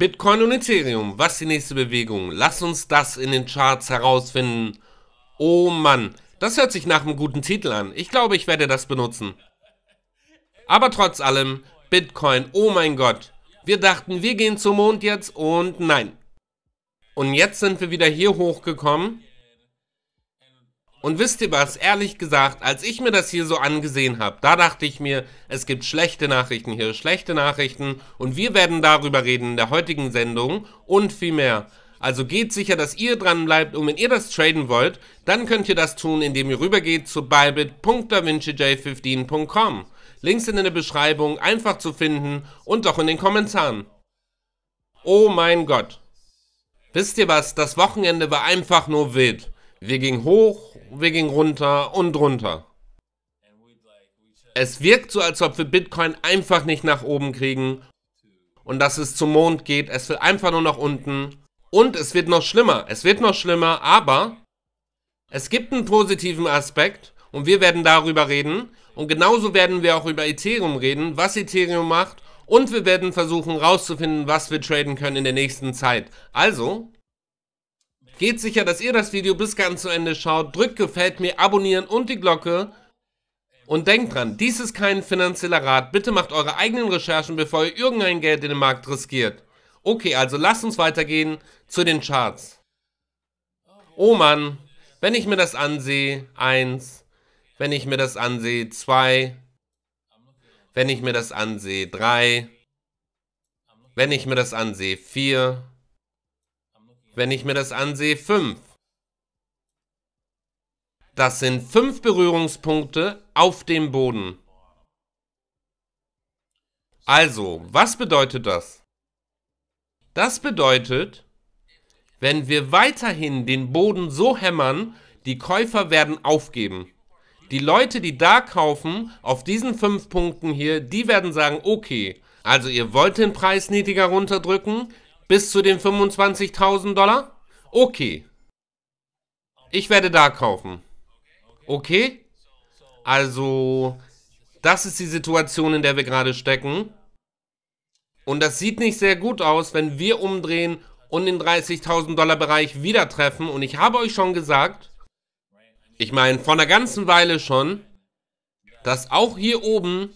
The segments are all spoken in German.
Bitcoin und Ethereum, was die nächste Bewegung? Lass uns das in den Charts herausfinden. Oh Mann, das hört sich nach einem guten Titel an. Ich glaube, ich werde das benutzen. Aber trotz allem, Bitcoin, oh mein Gott. Wir dachten, wir gehen zum Mond jetzt und nein. Und jetzt sind wir wieder hier hochgekommen und wisst ihr was, ehrlich gesagt, als ich mir das hier so angesehen habe, da dachte ich mir, es gibt schlechte Nachrichten hier, schlechte Nachrichten und wir werden darüber reden in der heutigen Sendung und viel mehr. Also geht sicher, dass ihr dran bleibt und wenn ihr das traden wollt, dann könnt ihr das tun, indem ihr rübergeht zu bybit.davincij15.com. Links sind in der Beschreibung, einfach zu finden und auch in den Kommentaren. Oh mein Gott. Wisst ihr was, das Wochenende war einfach nur wild. Wir gingen hoch wir gingen runter und runter. Es wirkt so, als ob wir Bitcoin einfach nicht nach oben kriegen und dass es zum Mond geht. Es will einfach nur nach unten. Und es wird noch schlimmer. Es wird noch schlimmer, aber es gibt einen positiven Aspekt und wir werden darüber reden. Und genauso werden wir auch über Ethereum reden, was Ethereum macht. Und wir werden versuchen herauszufinden, was wir traden können in der nächsten Zeit. Also, Geht sicher, dass ihr das Video bis ganz zu Ende schaut. Drückt gefällt mir, abonnieren und die Glocke. Und denkt dran, dies ist kein finanzieller Rat. Bitte macht eure eigenen Recherchen, bevor ihr irgendein Geld in den Markt riskiert. Okay, also lasst uns weitergehen zu den Charts. Oh Mann, wenn ich mir das ansehe, eins. Wenn ich mir das ansehe, zwei. Wenn ich mir das ansehe, drei. Wenn ich mir das ansehe, vier wenn ich mir das ansehe, 5. Das sind 5 Berührungspunkte auf dem Boden. Also, was bedeutet das? Das bedeutet, wenn wir weiterhin den Boden so hämmern, die Käufer werden aufgeben. Die Leute, die da kaufen, auf diesen fünf Punkten hier, die werden sagen, okay, also ihr wollt den Preis niedriger runterdrücken, bis zu den 25.000 Dollar? Okay. Ich werde da kaufen. Okay? Also, das ist die Situation, in der wir gerade stecken. Und das sieht nicht sehr gut aus, wenn wir umdrehen und den 30.000 Dollar Bereich wieder treffen. Und ich habe euch schon gesagt, ich meine vor einer ganzen Weile schon, dass auch hier oben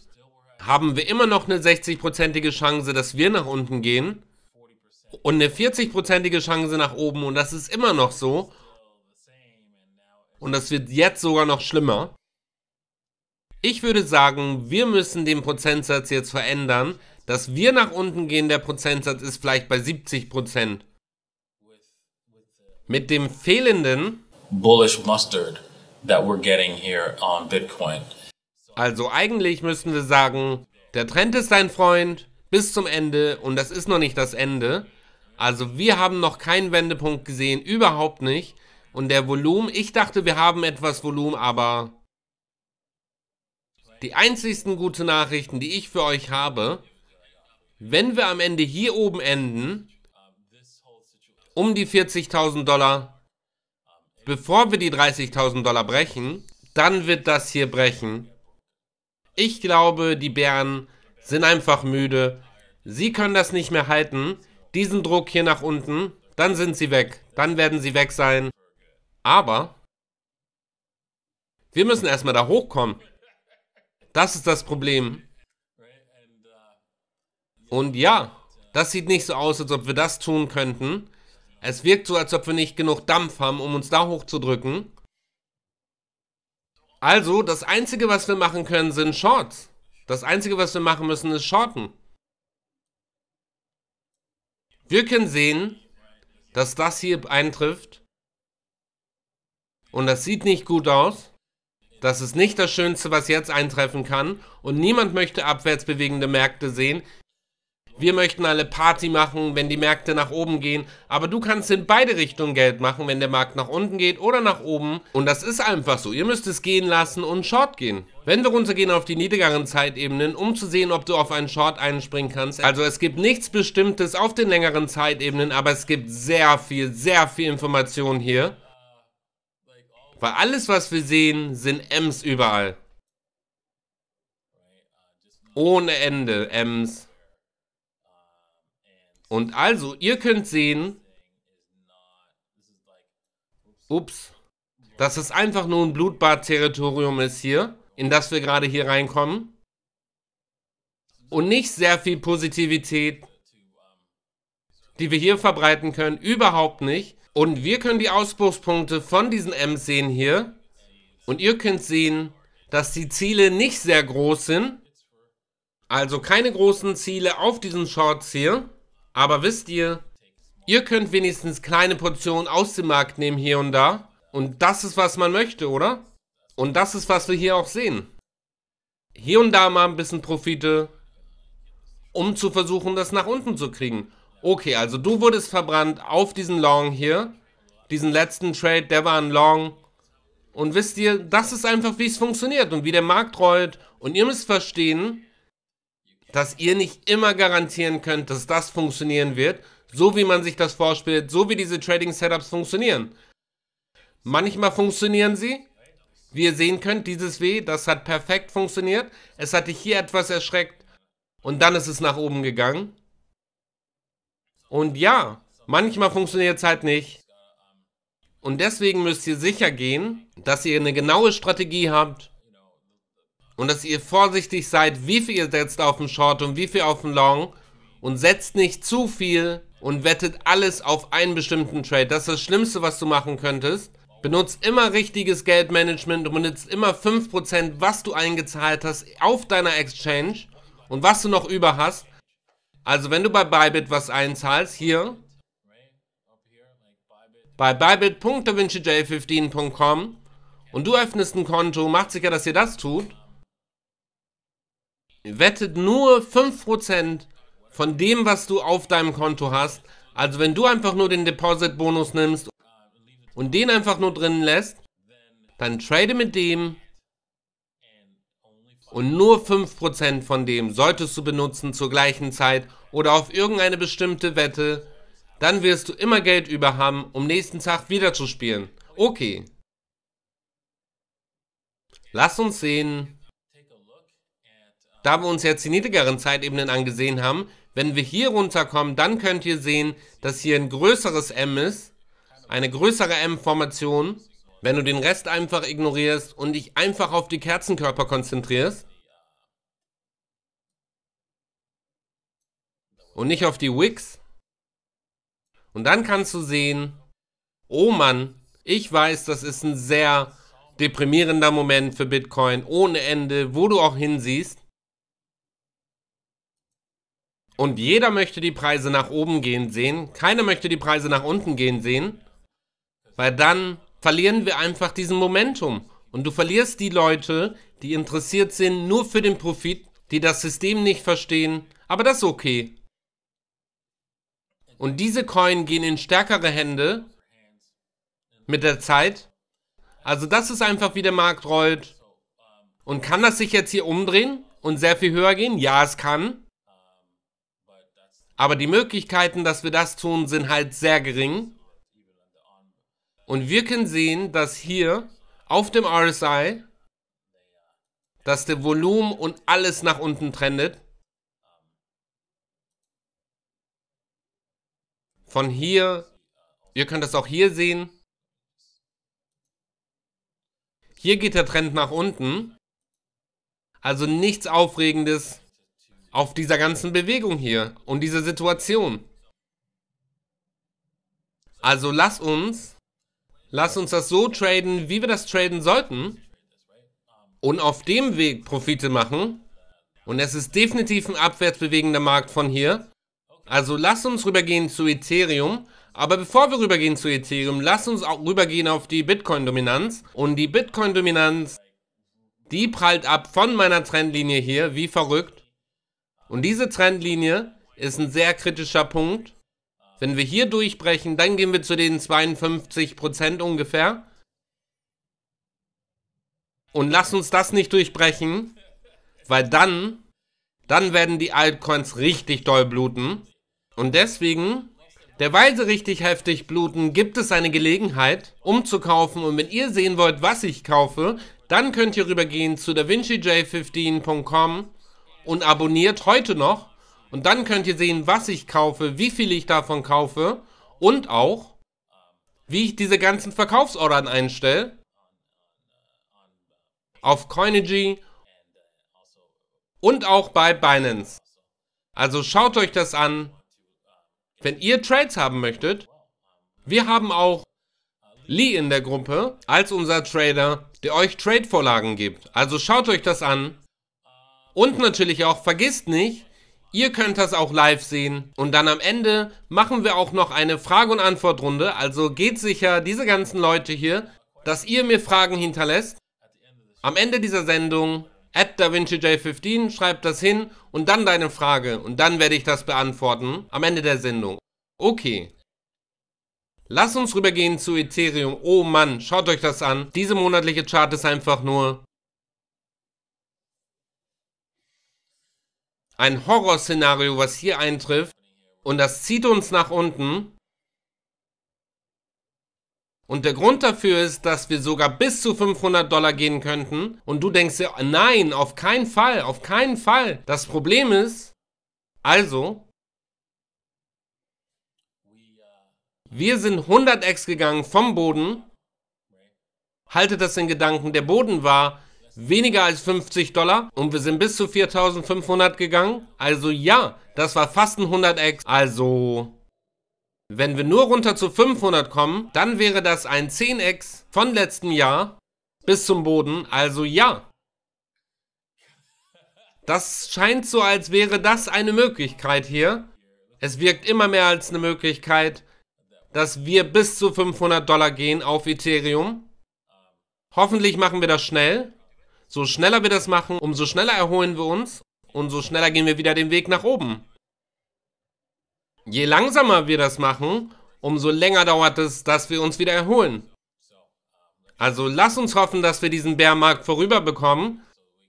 haben wir immer noch eine 60-prozentige Chance, dass wir nach unten gehen und eine 40 Chance nach oben und das ist immer noch so. Und das wird jetzt sogar noch schlimmer. Ich würde sagen, wir müssen den Prozentsatz jetzt verändern. Dass wir nach unten gehen, der Prozentsatz ist vielleicht bei 70%. Mit dem fehlenden Bullish Mustard that we're getting here on Bitcoin. Also eigentlich müssten wir sagen, der Trend ist dein Freund bis zum Ende und das ist noch nicht das Ende. Also wir haben noch keinen Wendepunkt gesehen, überhaupt nicht. Und der Volumen, ich dachte, wir haben etwas Volumen, aber die einzigsten guten Nachrichten, die ich für euch habe, wenn wir am Ende hier oben enden, um die 40.000 Dollar, bevor wir die 30.000 Dollar brechen, dann wird das hier brechen. Ich glaube, die Bären sind einfach müde. Sie können das nicht mehr halten diesen Druck hier nach unten, dann sind sie weg. Dann werden sie weg sein. Aber wir müssen erstmal da hochkommen. Das ist das Problem. Und ja, das sieht nicht so aus, als ob wir das tun könnten. Es wirkt so, als ob wir nicht genug Dampf haben, um uns da hochzudrücken. Also, das Einzige, was wir machen können, sind Shorts. Das Einzige, was wir machen müssen, ist Shorten. Wir können sehen, dass das hier eintrifft. Und das sieht nicht gut aus. Das ist nicht das Schönste, was jetzt eintreffen kann. Und niemand möchte abwärts bewegende Märkte sehen. Wir möchten alle Party machen, wenn die Märkte nach oben gehen, aber du kannst in beide Richtungen Geld machen, wenn der Markt nach unten geht oder nach oben. Und das ist einfach so. Ihr müsst es gehen lassen und Short gehen. Wenn wir runtergehen auf die niedrigeren Zeitebenen, um zu sehen, ob du auf einen Short einspringen kannst. Also es gibt nichts Bestimmtes auf den längeren Zeitebenen, aber es gibt sehr viel, sehr viel Information hier. Weil alles, was wir sehen, sind M's überall. Ohne Ende M's. Und also, ihr könnt sehen, ups, dass es einfach nur ein Blutbad-Territorium ist hier, in das wir gerade hier reinkommen. Und nicht sehr viel Positivität, die wir hier verbreiten können, überhaupt nicht. Und wir können die Ausbruchspunkte von diesen Ms sehen hier. Und ihr könnt sehen, dass die Ziele nicht sehr groß sind. Also keine großen Ziele auf diesen Shorts hier. Aber wisst ihr, ihr könnt wenigstens kleine Portionen aus dem Markt nehmen hier und da. Und das ist, was man möchte, oder? Und das ist, was wir hier auch sehen. Hier und da mal ein bisschen Profite, um zu versuchen, das nach unten zu kriegen. Okay, also du wurdest verbrannt auf diesen Long hier. Diesen letzten Trade, der war ein Long. Und wisst ihr, das ist einfach, wie es funktioniert und wie der Markt rollt. Und ihr müsst verstehen, dass ihr nicht immer garantieren könnt, dass das funktionieren wird, so wie man sich das vorspielt, so wie diese Trading Setups funktionieren. Manchmal funktionieren sie. Wie ihr sehen könnt, dieses W, das hat perfekt funktioniert. Es hatte hier etwas erschreckt und dann ist es nach oben gegangen. Und ja, manchmal funktioniert es halt nicht. Und deswegen müsst ihr sicher gehen, dass ihr eine genaue Strategie habt und dass ihr vorsichtig seid, wie viel ihr setzt auf dem Short und wie viel auf dem Long und setzt nicht zu viel und wettet alles auf einen bestimmten Trade. Das ist das Schlimmste, was du machen könntest. Benutzt immer richtiges Geldmanagement und benutzt immer 5%, was du eingezahlt hast, auf deiner Exchange und was du noch über hast. Also wenn du bei Bybit was einzahlst, hier, bei bybit.davincij15.com und du öffnest ein Konto, macht sicher, dass ihr das tut wettet nur 5% von dem, was du auf deinem Konto hast. Also wenn du einfach nur den Deposit-Bonus nimmst und den einfach nur drin lässt, dann trade mit dem und nur 5% von dem solltest du benutzen zur gleichen Zeit oder auf irgendeine bestimmte Wette, dann wirst du immer Geld über haben, um nächsten Tag wieder zu spielen. Okay. Lass uns sehen, da wir uns jetzt die niedrigeren Zeitebenen angesehen haben, wenn wir hier runterkommen, dann könnt ihr sehen, dass hier ein größeres M ist, eine größere M-Formation. Wenn du den Rest einfach ignorierst und dich einfach auf die Kerzenkörper konzentrierst und nicht auf die Wicks. Und dann kannst du sehen, oh Mann, ich weiß, das ist ein sehr deprimierender Moment für Bitcoin ohne Ende, wo du auch hinsiehst. Und jeder möchte die Preise nach oben gehen sehen. Keiner möchte die Preise nach unten gehen sehen. Weil dann verlieren wir einfach diesen Momentum. Und du verlierst die Leute, die interessiert sind nur für den Profit, die das System nicht verstehen. Aber das ist okay. Und diese Coin gehen in stärkere Hände mit der Zeit. Also das ist einfach wie der Markt rollt. Und kann das sich jetzt hier umdrehen und sehr viel höher gehen? Ja, es kann. Aber die Möglichkeiten, dass wir das tun, sind halt sehr gering. Und wir können sehen, dass hier auf dem RSI, dass der Volumen und alles nach unten trendet. Von hier, ihr könnt das auch hier sehen. Hier geht der Trend nach unten. Also nichts Aufregendes auf dieser ganzen Bewegung hier und dieser Situation. Also lass uns, lass uns das so traden, wie wir das traden sollten und auf dem Weg Profite machen. Und es ist definitiv ein abwärts bewegender Markt von hier. Also lass uns rübergehen zu Ethereum. Aber bevor wir rübergehen zu Ethereum, lass uns auch rübergehen auf die Bitcoin-Dominanz. Und die Bitcoin-Dominanz, die prallt ab von meiner Trendlinie hier, wie verrückt. Und diese Trendlinie ist ein sehr kritischer Punkt. Wenn wir hier durchbrechen, dann gehen wir zu den 52% ungefähr. Und lass uns das nicht durchbrechen, weil dann, dann werden die Altcoins richtig doll bluten. Und deswegen, derweil sie richtig heftig bluten, gibt es eine Gelegenheit, umzukaufen. Und wenn ihr sehen wollt, was ich kaufe, dann könnt ihr rübergehen zu davincij15.com und abonniert heute noch. Und dann könnt ihr sehen, was ich kaufe, wie viel ich davon kaufe und auch, wie ich diese ganzen Verkaufsordern einstelle. Auf Coinigy und auch bei Binance. Also schaut euch das an, wenn ihr Trades haben möchtet. Wir haben auch Lee in der Gruppe als unser Trader, der euch Trade-Vorlagen gibt. Also schaut euch das an. Und natürlich auch, vergisst nicht, Ihr könnt das auch live sehen. Und dann am Ende machen wir auch noch eine Frage- und Antwortrunde. Also geht sicher, diese ganzen Leute hier, dass ihr mir Fragen hinterlässt. Am Ende dieser Sendung, at davincij 15 schreibt das hin und dann deine Frage. Und dann werde ich das beantworten. Am Ende der Sendung. Okay. Lass uns rübergehen zu Ethereum. Oh Mann, schaut euch das an. Diese monatliche Chart ist einfach nur Ein Horrorszenario, was hier eintrifft. Und das zieht uns nach unten. Und der Grund dafür ist, dass wir sogar bis zu 500 Dollar gehen könnten. Und du denkst dir, nein, auf keinen Fall, auf keinen Fall. Das Problem ist, also, wir sind 100x gegangen vom Boden. Haltet das in Gedanken, der Boden war weniger als 50 Dollar und wir sind bis zu 4500 gegangen. Also ja, das war fast ein 100x. Also wenn wir nur runter zu 500 kommen, dann wäre das ein 10x von letztem Jahr bis zum Boden. Also ja. Das scheint so, als wäre das eine Möglichkeit hier. Es wirkt immer mehr als eine Möglichkeit, dass wir bis zu 500 Dollar gehen auf Ethereum. Hoffentlich machen wir das schnell. So schneller wir das machen, umso schneller erholen wir uns und so schneller gehen wir wieder den Weg nach oben. Je langsamer wir das machen, umso länger dauert es, dass wir uns wieder erholen. Also lass uns hoffen, dass wir diesen Bärmarkt bekommen,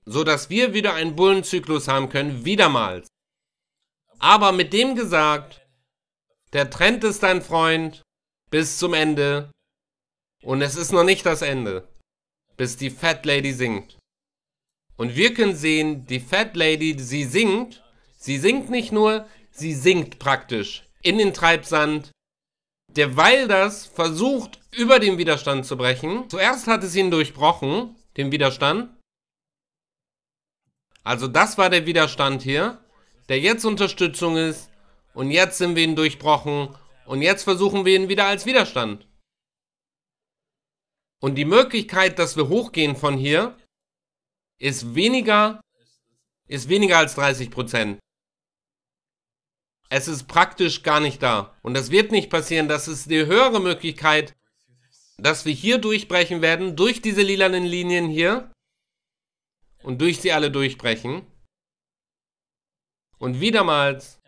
sodass wir wieder einen Bullenzyklus haben können, wiedermals. Aber mit dem gesagt, der Trend ist dein Freund bis zum Ende. Und es ist noch nicht das Ende, bis die Fat Lady singt. Und wir können sehen, die Fat Lady, sie singt. Sie singt nicht nur, sie singt praktisch in den Treibsand. Der Wilders versucht, über den Widerstand zu brechen. Zuerst hat es ihn durchbrochen, den Widerstand. Also das war der Widerstand hier, der jetzt Unterstützung ist. Und jetzt sind wir ihn durchbrochen. Und jetzt versuchen wir ihn wieder als Widerstand. Und die Möglichkeit, dass wir hochgehen von hier, ist weniger, ist weniger als 30 Prozent. Es ist praktisch gar nicht da. Und das wird nicht passieren. Das ist die höhere Möglichkeit, dass wir hier durchbrechen werden, durch diese lilanen Linien hier. Und durch sie alle durchbrechen. Und wiedermals,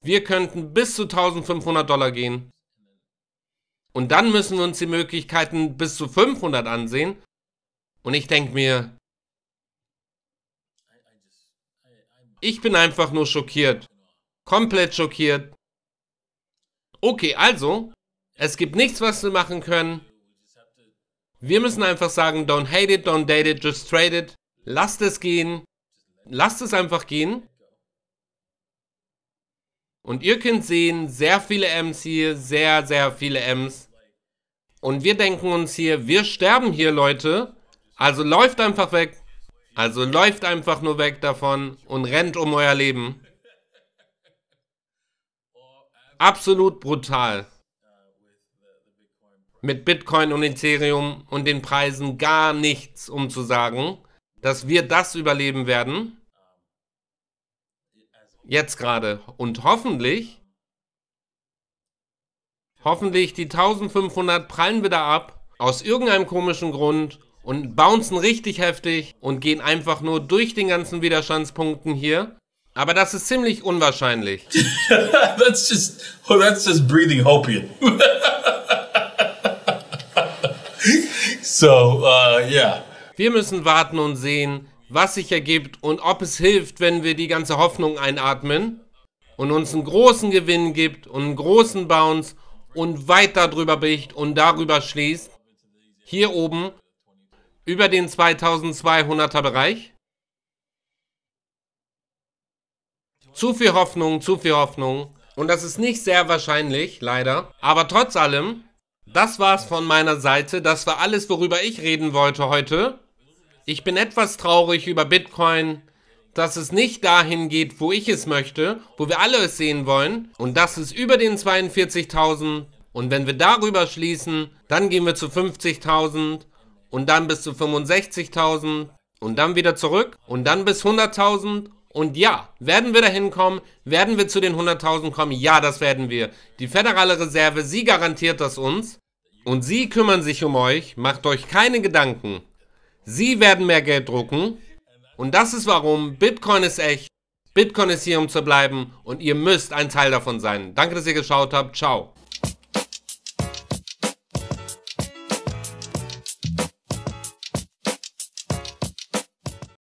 wir könnten bis zu 1500 Dollar gehen. Und dann müssen wir uns die Möglichkeiten bis zu 500 ansehen. Und ich denke mir, ich bin einfach nur schockiert. Komplett schockiert. Okay, also, es gibt nichts, was wir machen können. Wir müssen einfach sagen, don't hate it, don't date it, just trade it. Lasst es gehen. Lasst es einfach gehen. Und ihr könnt sehen, sehr viele M's hier, sehr, sehr viele M's. Und wir denken uns hier, wir sterben hier, Leute. Also läuft einfach weg. Also läuft einfach nur weg davon und rennt um euer Leben. Absolut brutal. Mit Bitcoin und Ethereum und den Preisen gar nichts, um zu sagen, dass wir das überleben werden. Jetzt gerade. Und hoffentlich. Hoffentlich die 1500 prallen wieder ab. Aus irgendeinem komischen Grund. Und bouncen richtig heftig. Und gehen einfach nur durch den ganzen Widerstandspunkten hier. Aber das ist ziemlich unwahrscheinlich. that's just, well, that's just breathing opium. so, uh, yeah. Wir müssen warten und sehen, was sich ergibt und ob es hilft, wenn wir die ganze Hoffnung einatmen und uns einen großen Gewinn gibt und einen großen Bounce und weit darüber bricht und darüber schließt. Hier oben über den 2200er Bereich. Zu viel Hoffnung, zu viel Hoffnung. Und das ist nicht sehr wahrscheinlich, leider. Aber trotz allem, das war's von meiner Seite. Das war alles, worüber ich reden wollte heute ich bin etwas traurig über Bitcoin, dass es nicht dahin geht, wo ich es möchte, wo wir alle es sehen wollen. Und das ist über den 42.000. Und wenn wir darüber schließen, dann gehen wir zu 50.000 und dann bis zu 65.000 und dann wieder zurück und dann bis 100.000. Und ja, werden wir dahin kommen? Werden wir zu den 100.000 kommen? Ja, das werden wir. Die Federale Reserve, sie garantiert das uns. Und sie kümmern sich um euch. Macht euch keine Gedanken. Sie werden mehr Geld drucken. Und das ist warum Bitcoin ist echt. Bitcoin ist hier, um zu bleiben. Und ihr müsst ein Teil davon sein. Danke, dass ihr geschaut habt. Ciao.